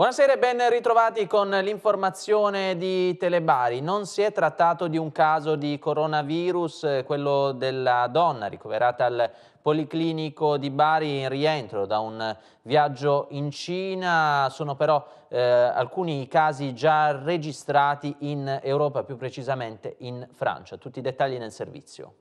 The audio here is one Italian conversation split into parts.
Buonasera e ben ritrovati con l'informazione di Telebari. Non si è trattato di un caso di coronavirus, quello della donna ricoverata al Policlinico di Bari in rientro da un viaggio in Cina. Sono però eh, alcuni casi già registrati in Europa, più precisamente in Francia. Tutti i dettagli nel servizio.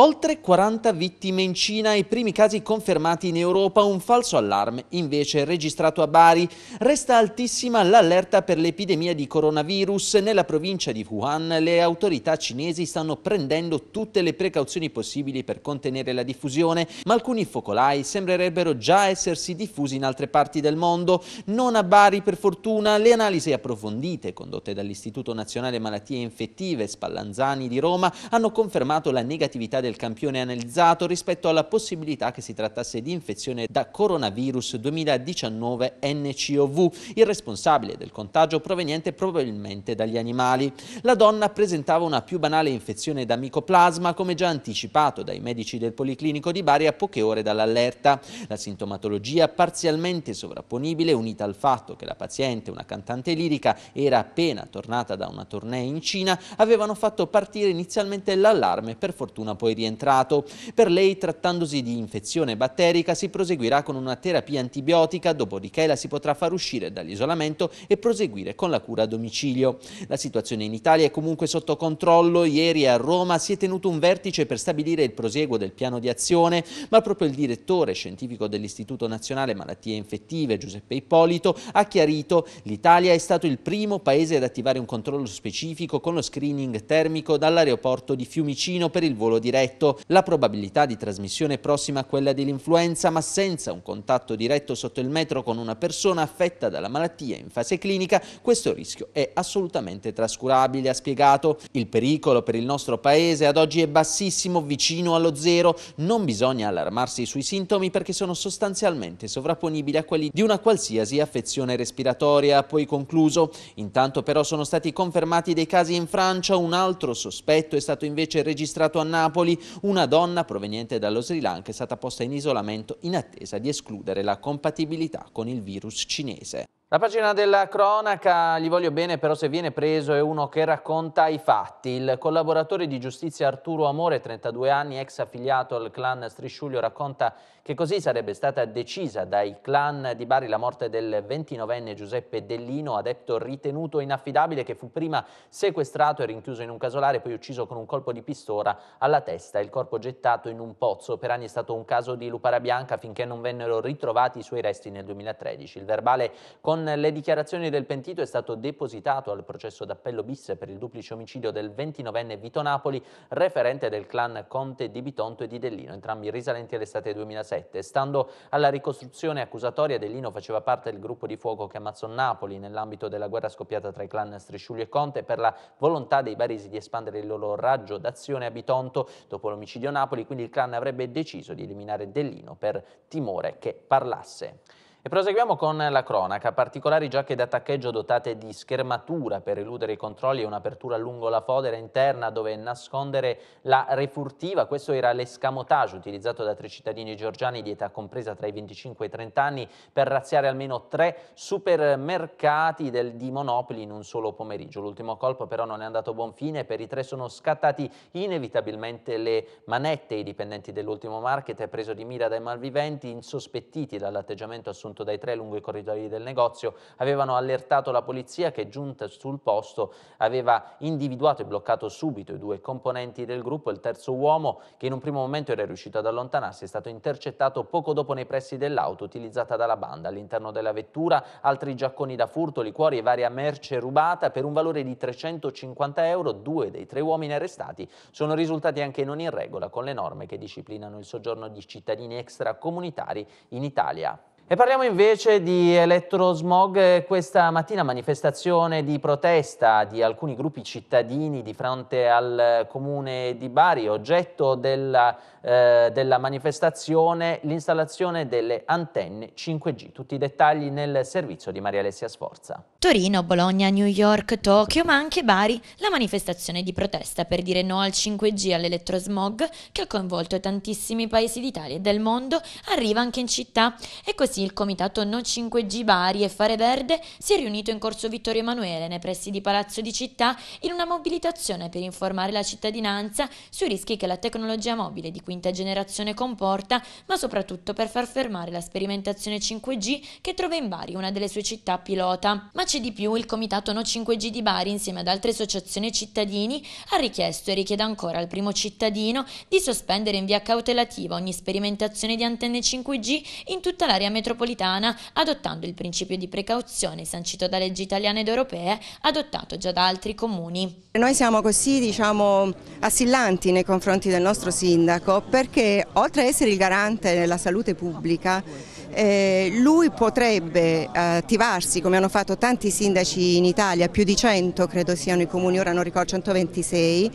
Oltre 40 vittime in Cina, e i primi casi confermati in Europa, un falso allarme invece registrato a Bari. Resta altissima l'allerta per l'epidemia di coronavirus. Nella provincia di Wuhan le autorità cinesi stanno prendendo tutte le precauzioni possibili per contenere la diffusione, ma alcuni focolai sembrerebbero già essersi diffusi in altre parti del mondo. Non a Bari per fortuna, le analisi approfondite condotte dall'Istituto Nazionale Malattie Infettive Spallanzani di Roma hanno confermato la negatività del campione analizzato rispetto alla possibilità che si trattasse di infezione da coronavirus 2019 NCOV, il responsabile del contagio proveniente probabilmente dagli animali. La donna presentava una più banale infezione da micoplasma, come già anticipato dai medici del Policlinico di Bari a poche ore dall'allerta. La sintomatologia parzialmente sovrapponibile, unita al fatto che la paziente, una cantante lirica, era appena tornata da una tournée in Cina, avevano fatto partire inizialmente l'allarme, per fortuna poi rientrato. Per lei, trattandosi di infezione batterica, si proseguirà con una terapia antibiotica, dopodiché la si potrà far uscire dall'isolamento e proseguire con la cura a domicilio. La situazione in Italia è comunque sotto controllo. Ieri a Roma si è tenuto un vertice per stabilire il proseguo del piano di azione, ma proprio il direttore scientifico dell'Istituto Nazionale Malattie Infettive, Giuseppe Ippolito, ha chiarito l'Italia è stato il primo paese ad attivare un controllo specifico con lo screening termico dall'aeroporto di Fiumicino per il volo diretto diretto, la probabilità di trasmissione è prossima a quella dell'influenza ma senza un contatto diretto sotto il metro con una persona affetta dalla malattia in fase clinica, questo rischio è assolutamente trascurabile, ha spiegato. Il pericolo per il nostro paese ad oggi è bassissimo, vicino allo zero, non bisogna allarmarsi sui sintomi perché sono sostanzialmente sovrapponibili a quelli di una qualsiasi affezione respiratoria, poi concluso. Intanto però sono stati confermati dei casi in Francia, un altro sospetto è stato invece registrato a Napoli, una donna proveniente dallo Sri Lanka è stata posta in isolamento in attesa di escludere la compatibilità con il virus cinese. La pagina della cronaca, gli voglio bene però se viene preso è uno che racconta i fatti. Il collaboratore di giustizia Arturo Amore, 32 anni, ex affiliato al clan Strisciuglio, racconta che così sarebbe stata decisa dai clan di Bari la morte del 29enne Giuseppe Dellino, adepto ritenuto inaffidabile, che fu prima sequestrato e rinchiuso in un casolare, poi ucciso con un colpo di pistola alla testa, il corpo gettato in un pozzo. Per anni è stato un caso di lupara bianca finché non vennero ritrovati i suoi resti nel 2013. Il verbale con le dichiarazioni del pentito è stato depositato al processo d'appello bis per il duplice omicidio del 29enne Vito Napoli, referente del clan Conte di Bitonto e di Dellino, entrambi risalenti all'estate 2006 2017. Stando alla ricostruzione accusatoria, Dellino faceva parte del gruppo di fuoco che ammazzò Napoli nell'ambito della guerra scoppiata tra i clan Strisciulli e Conte per la volontà dei baresi di espandere il loro raggio d'azione a Bitonto. Dopo l'omicidio Napoli, quindi il clan avrebbe deciso di eliminare Dellino per timore che parlasse. E proseguiamo con la cronaca, particolari giacche da taccheggio dotate di schermatura per eludere i controlli e un'apertura lungo la fodera interna dove nascondere la refurtiva. Questo era l'escamotage utilizzato da tre cittadini georgiani di età compresa tra i 25 e i 30 anni per razziare almeno tre supermercati del, di Monopoli in un solo pomeriggio. L'ultimo colpo però non è andato a buon fine, per i tre sono scattati inevitabilmente le manette. I dipendenti dell'ultimo market, preso di mira dai malviventi, insospettiti dall'atteggiamento assunto raggiunto dai tre lungo i corridoi del negozio, avevano allertato la polizia che giunta sul posto aveva individuato e bloccato subito i due componenti del gruppo. Il terzo uomo, che in un primo momento era riuscito ad allontanarsi, è stato intercettato poco dopo nei pressi dell'auto utilizzata dalla banda. All'interno della vettura altri giacconi da furto, liquori e varia merce rubata per un valore di 350 euro. Due dei tre uomini arrestati sono risultati anche non in regola con le norme che disciplinano il soggiorno di cittadini extracomunitari in Italia. E parliamo invece di elettrosmog, eh, questa mattina manifestazione di protesta di alcuni gruppi cittadini di fronte al comune di Bari, oggetto della, eh, della manifestazione l'installazione delle antenne 5G. Tutti i dettagli nel servizio di Maria Alessia Sforza. Torino, Bologna, New York, Tokyo, ma anche Bari, la manifestazione di protesta per dire no al 5G e all'elettrosmog che ha coinvolto tantissimi paesi d'Italia e del mondo arriva anche in città e così Così il comitato Non 5G Bari e Fare Verde si è riunito in corso Vittorio Emanuele, nei pressi di Palazzo di Città, in una mobilitazione per informare la cittadinanza sui rischi che la tecnologia mobile di quinta generazione comporta, ma soprattutto per far fermare la sperimentazione 5G che trova in Bari una delle sue città pilota. Ma c'è di più, il comitato No 5G di Bari, insieme ad altre associazioni cittadini, ha richiesto e richiede ancora al primo cittadino di sospendere in via cautelativa ogni sperimentazione di antenne 5G in tutta l'area metropolitana metropolitana adottando il principio di precauzione sancito da leggi italiane ed europee adottato già da altri comuni. Noi siamo così diciamo, assillanti nei confronti del nostro sindaco perché oltre ad essere il garante della salute pubblica eh, lui potrebbe attivarsi eh, come hanno fatto tanti sindaci in Italia, più di 100 credo siano i comuni, ora non ricordo 126,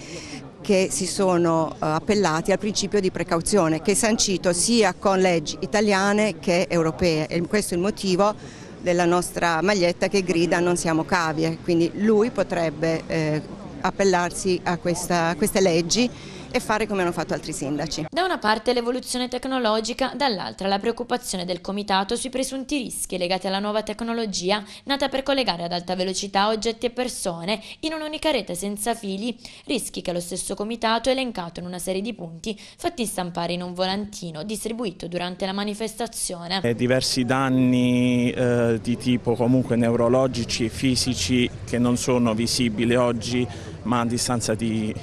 che si sono eh, appellati al principio di precauzione che è sancito sia con leggi italiane che europee e questo è il motivo della nostra maglietta che grida non siamo cavie, quindi lui potrebbe eh, appellarsi a, questa, a queste leggi e fare come hanno fatto altri sindaci. Da una parte l'evoluzione tecnologica, dall'altra la preoccupazione del Comitato sui presunti rischi legati alla nuova tecnologia nata per collegare ad alta velocità oggetti e persone in un'unica rete senza fili, rischi che lo stesso Comitato ha elencato in una serie di punti fatti stampare in un volantino distribuito durante la manifestazione. Eh, diversi danni eh, di tipo comunque neurologici e fisici che non sono visibili oggi ma a distanza di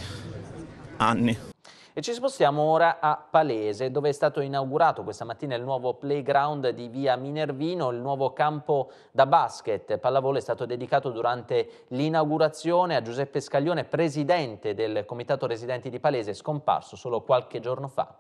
anni. E ci spostiamo ora a Palese, dove è stato inaugurato questa mattina il nuovo playground di via Minervino, il nuovo campo da basket. Pallavolo è stato dedicato durante l'inaugurazione a Giuseppe Scaglione, presidente del Comitato Residenti di Palese, scomparso solo qualche giorno fa.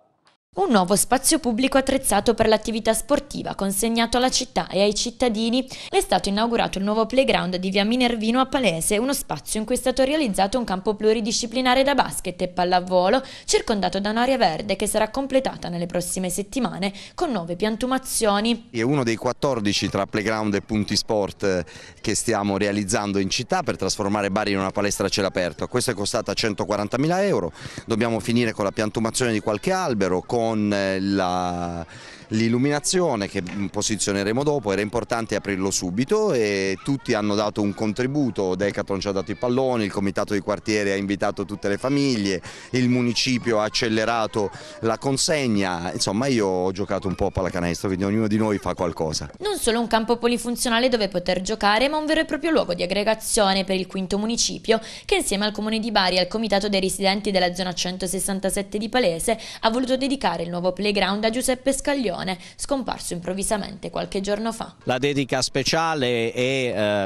Un nuovo spazio pubblico attrezzato per l'attività sportiva, consegnato alla città e ai cittadini, è stato inaugurato il nuovo playground di via Minervino a Palese, uno spazio in cui è stato realizzato un campo pluridisciplinare da basket e pallavolo, circondato da un'area verde che sarà completata nelle prossime settimane con nuove piantumazioni. È uno dei 14 tra playground e punti sport eh, che stiamo realizzando in città per trasformare Bari in una palestra a cielo aperto. Questo è costato costata 140.000 euro, dobbiamo finire con la piantumazione di qualche albero, con eh, la l'illuminazione che posizioneremo dopo, era importante aprirlo subito e tutti hanno dato un contributo, Decathlon ci ha dato i palloni, il comitato di quartiere ha invitato tutte le famiglie, il municipio ha accelerato la consegna, insomma io ho giocato un po' a pallacanestro, quindi ognuno di noi fa qualcosa. Non solo un campo polifunzionale dove poter giocare, ma un vero e proprio luogo di aggregazione per il quinto municipio che insieme al comune di Bari e al comitato dei residenti della zona 167 di Palese ha voluto dedicare il nuovo playground a Giuseppe Scaglione Leone, scomparso improvvisamente qualche giorno fa. La dedica speciale è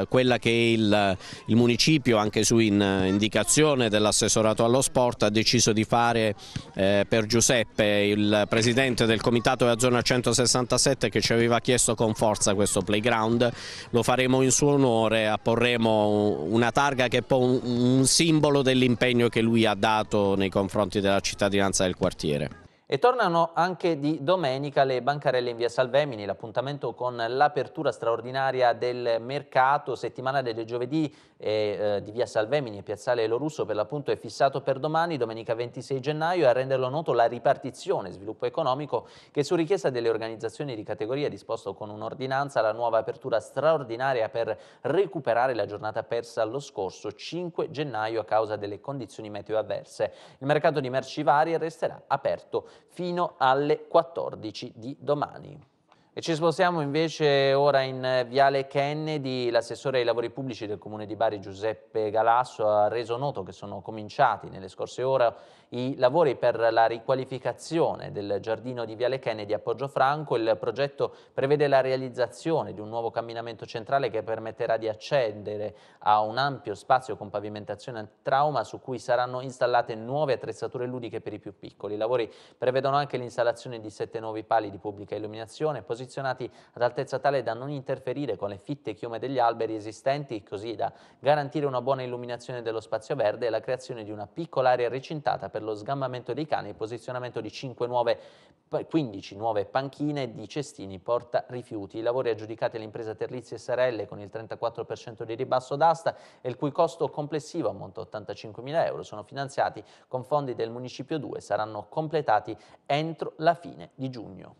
eh, quella che il, il, municipio, anche su in, indicazione dell'assessorato allo sport, ha deciso di fare eh, per Giuseppe, il presidente del comitato della zona 167 che ci aveva chiesto con forza questo playground. Lo faremo in suo onore, apporremo una targa che è un, un simbolo dell'impegno che lui ha dato nei confronti della cittadinanza del quartiere. E tornano anche di domenica le bancarelle in via Salvemini, l'appuntamento con l'apertura straordinaria del mercato settimanale del giovedì eh, di via Salvemini e piazzale Lorusso per l'appunto è fissato per domani, domenica 26 gennaio, e a renderlo noto la ripartizione sviluppo economico che su richiesta delle organizzazioni di categoria ha disposto con un'ordinanza la nuova apertura straordinaria per recuperare la giornata persa lo scorso 5 gennaio a causa delle condizioni meteo avverse. Il mercato di merci varie resterà aperto fino alle 14 di domani. E ci spostiamo invece ora in eh, Viale Kennedy, l'assessore ai lavori pubblici del Comune di Bari Giuseppe Galasso ha reso noto che sono cominciati nelle scorse ore i lavori per la riqualificazione del giardino di Viale Kennedy a Poggio Franco. Il progetto prevede la realizzazione di un nuovo camminamento centrale che permetterà di accedere a un ampio spazio con pavimentazione antitrauma su cui saranno installate nuove attrezzature ludiche per i più piccoli. I lavori prevedono anche l'installazione di sette nuovi pali di pubblica illuminazione, posizione posizionati ad altezza tale da non interferire con le fitte chiome degli alberi esistenti, così da garantire una buona illuminazione dello spazio verde e la creazione di una piccola area recintata per lo sgambamento dei cani e posizionamento di 5 nuove 15 nuove panchine di cestini porta rifiuti. I lavori aggiudicati all'impresa Terlizzi SRL con il 34% di ribasso d'asta e il cui costo complessivo ammonta a 85.000 euro sono finanziati con fondi del Municipio 2 e saranno completati entro la fine di giugno.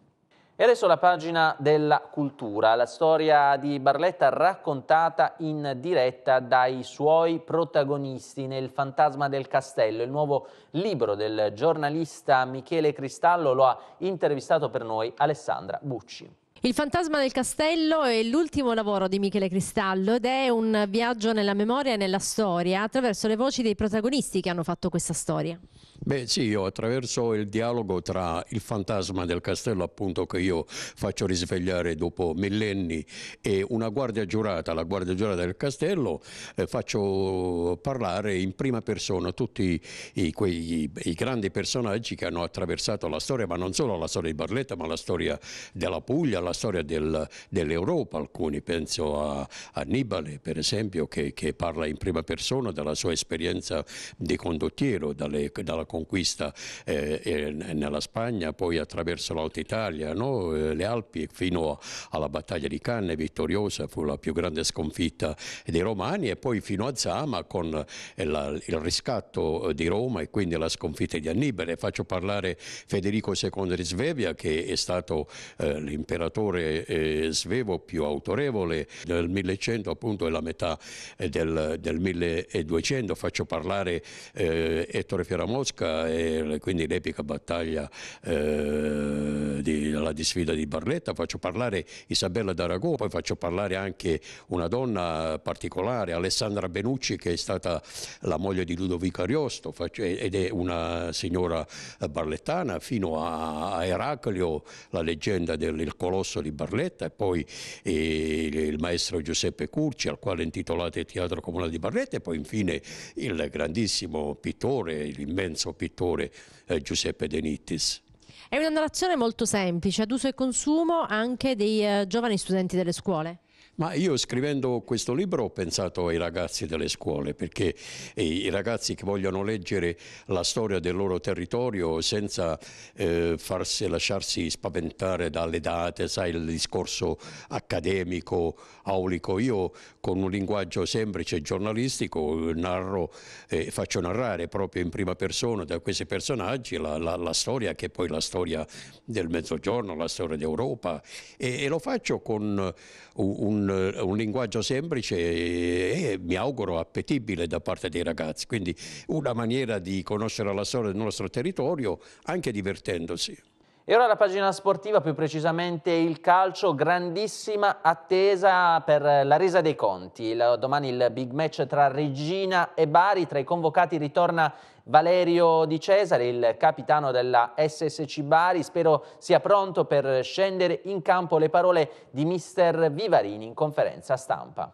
E adesso la pagina della cultura, la storia di Barletta raccontata in diretta dai suoi protagonisti nel Fantasma del Castello. Il nuovo libro del giornalista Michele Cristallo lo ha intervistato per noi Alessandra Bucci. Il fantasma del castello è l'ultimo lavoro di Michele Cristallo ed è un viaggio nella memoria e nella storia attraverso le voci dei protagonisti che hanno fatto questa storia. Beh sì, io attraverso il dialogo tra il fantasma del castello appunto che io faccio risvegliare dopo millenni e una guardia giurata, la guardia giurata del castello, eh, faccio parlare in prima persona tutti i, quei, i grandi personaggi che hanno attraversato la storia, ma non solo la storia di Barletta, ma la storia della Puglia, la nella storia del, dell'Europa, alcuni penso a Annibale per esempio che, che, parla in prima persona della sua esperienza di condottiero, dalle, dalla conquista eh, nella Spagna, poi attraverso l'Alta Italia, no? Eh, le Alpi fino alla battaglia di Canne vittoriosa, fu la più grande sconfitta dei Romani e poi fino a Zama con eh, la, il riscatto eh, di Roma e quindi la sconfitta di Annibale. Faccio parlare Federico II di Svevia che è stato eh, l'imperatore autore eh, svevo più autorevole del 1100 appunto è la metà eh, del, del 1200 faccio parlare eh, Ettore Fieramosca e quindi l'epica battaglia eh, di, la di di Barletta faccio parlare Isabella d'Aragò poi faccio parlare anche una donna particolare Alessandra Benucci che è stata la moglie di Ludovico Ariosto faccio, ed è una signora eh, barlettana fino a, a Eraclio la leggenda del colosso Rosso di Barletta e poi eh, il maestro Giuseppe Curci al quale intitolate il Teatro Comunale di Barletta e poi infine il grandissimo pittore, l'immenso pittore eh, Giuseppe De Nittis. È una narrazione molto semplice, ad uso e consumo anche dei eh, giovani studenti delle scuole. Ma io scrivendo questo libro ho pensato ai ragazzi delle scuole, perché eh, i ragazzi che vogliono leggere la storia del loro territorio senza eh, farsi, lasciarsi spaventare dalle date, sai, il discorso accademico, aulico. Io con un linguaggio semplice giornalistico narro, eh, faccio narrare proprio in prima persona da questi personaggi la, la, la storia che è poi la storia del Mezzogiorno, la storia d'Europa e, e lo faccio con eh, un eh, un, linguaggio semplice e, mi auguro appetibile da parte dei ragazzi, quindi una maniera di conoscere la storia del nostro territorio anche divertendosi. E ora la pagina sportiva, più precisamente il calcio, grandissima attesa per la resa dei conti. domani il big match tra Regina e Bari, tra i convocati ritorna Valerio Di Cesare, il capitano della SSC Bari, spero sia pronto per scendere in campo le parole di mister Vivarini in conferenza stampa.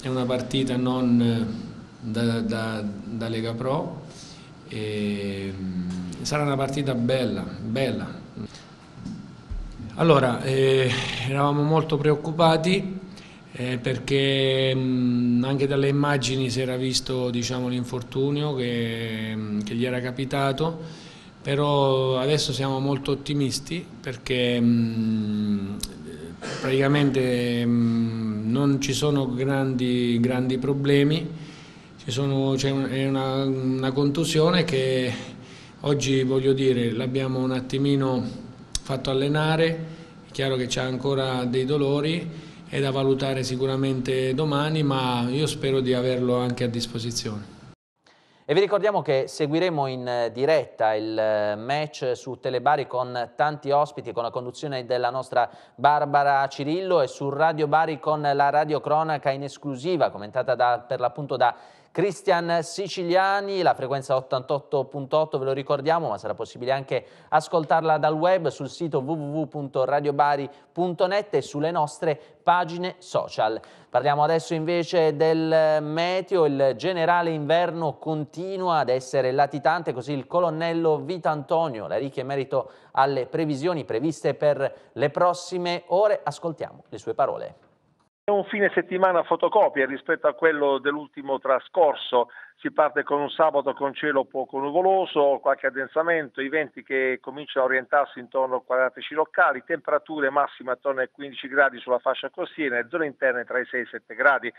È una partita non eh, da, da, da Lega Pro, e mm, sarà una partita bella, bella, allora, eh, eravamo molto preoccupati eh, perché mh, mm, anche dalle immagini si era visto diciamo, l'infortunio che, mm, che, gli era capitato, però adesso siamo molto ottimisti perché mh, mm, praticamente mh, non ci sono grandi, grandi problemi, c'è una, una contusione che Oggi voglio dire, l'abbiamo un attimino fatto allenare, è chiaro che c'è ancora dei dolori, è da valutare sicuramente domani, ma io spero di averlo anche a disposizione. E vi ricordiamo che seguiremo in diretta il eh, match su Telebari con tanti ospiti, con la conduzione della nostra Barbara Cirillo e su Radio Bari con la radio cronaca in esclusiva, commentata da, per l'appunto da Cristian Siciliani, la frequenza 88.8 ve lo ricordiamo, ma sarà possibile anche ascoltarla dal web sul sito www.radiobari.net e sulle nostre pagine social. Parliamo adesso invece del meteo, il generale inverno continua ad essere latitante, così il colonnello Vita Antonio, la ricca in merito alle previsioni previste per le prossime ore, ascoltiamo le sue parole. È un fine settimana a fotocopia rispetto a quello dell'ultimo trascorso. Si parte con un sabato con cielo poco nuvoloso, qualche addensamento, i venti che cominciano a orientarsi intorno a 45 locali, temperature massime attorno ai 15 gradi sulla fascia costiera e zone interne tra i 6 e i 7 gradi.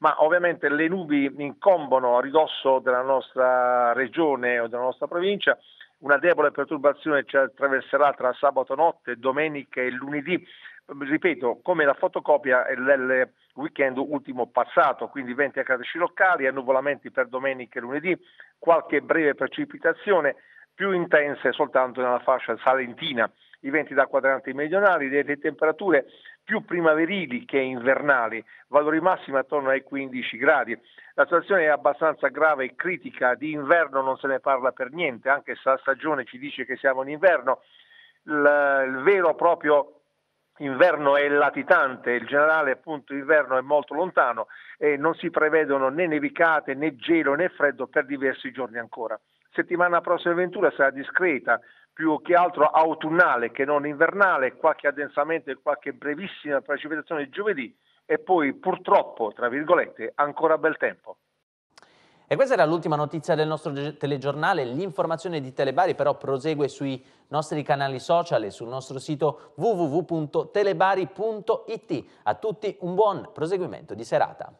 Ma ovviamente le nubi incombono a ridosso della nostra regione o della nostra provincia. Una debole perturbazione ci attraverserà tra sabato notte, domenica e lunedì ripeto, come la fotocopia del weekend ultimo passato, quindi venti a carici locali, annuvolamenti per domenica e lunedì, qualche breve precipitazione, più intense soltanto nella fascia salentina. I venti da quadranti meridionali, delle temperature più primaverili che invernali, valori massimi attorno ai 15 gradi. La situazione è abbastanza grave e critica, di inverno non se ne parla per niente, anche se la stagione ci dice che siamo in inverno. Il, il vero proprio Inverno è latitante, il generale appunto inverno è molto lontano e non si prevedono né nevicate né gelo né freddo per diversi giorni ancora. Settimana prossima avventura sarà discreta, più che altro autunnale che non invernale, qualche addensamento e qualche brevissima precipitazione giovedì e poi purtroppo, tra virgolette, ancora bel tempo. E questa era l'ultima notizia del nostro telegiornale. L'informazione di Telebari però prosegue sui nostri canali social e sul nostro sito www.telebari.it. A tutti un buon proseguimento di serata.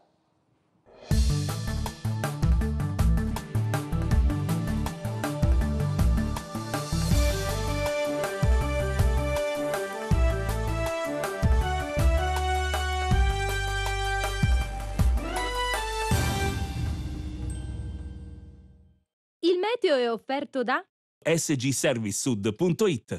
servizio è offerto da sgservicesud.it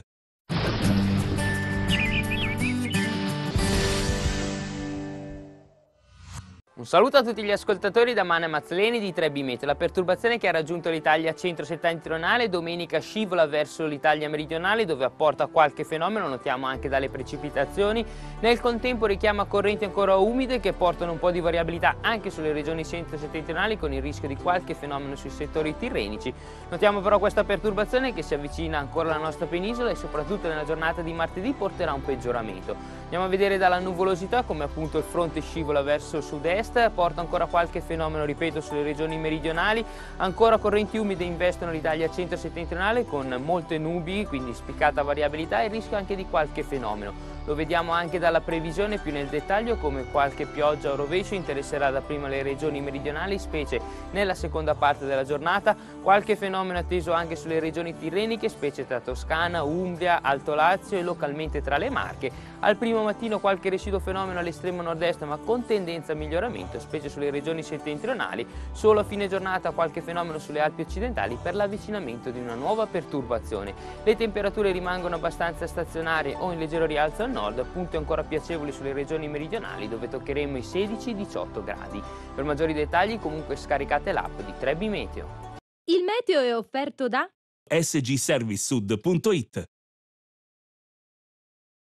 Un saluto a tutti gli ascoltatori da Mane Mazzleni di Trebimet. La perturbazione che ha raggiunto l'Italia centro-settentrionale domenica scivola verso l'Italia meridionale dove apporta qualche fenomeno, notiamo anche dalle precipitazioni. Nel contempo richiama correnti ancora umide che portano un po' di variabilità anche sulle regioni centro-settentrionali con il rischio di qualche fenomeno sui settori tirrenici. Notiamo però questa perturbazione che si avvicina ancora alla nostra penisola e soprattutto nella giornata di martedì porterà a un peggioramento. Andiamo a vedere dalla nuvolosità come appunto il fronte scivola verso sud-est, porta ancora qualche fenomeno, ripeto, sulle regioni meridionali, ancora correnti umide investono l'Italia centro-settentrionale con molte nubi, quindi spiccata variabilità e rischio anche di qualche fenomeno. Lo vediamo anche dalla previsione più nel dettaglio come qualche pioggia o rovescio interesserà dapprima le regioni meridionali, specie nella seconda parte della giornata, qualche fenomeno atteso anche sulle regioni tirreniche, specie tra Toscana, Umbria, Alto Lazio e localmente tra le Marche. Al primo mattino qualche residuo fenomeno all'estremo nord-est ma con tendenza a miglioramento, specie sulle regioni settentrionali, solo a fine giornata qualche fenomeno sulle Alpi occidentali per l'avvicinamento di una nuova perturbazione. Le temperature rimangono abbastanza stazionarie o in leggero rialzo al nord, punti ancora piacevoli sulle regioni meridionali dove toccheremo i 16-18 gradi. Per maggiori dettagli comunque scaricate l'app di Trebi Meteo. Il meteo è offerto da sgservicesud.it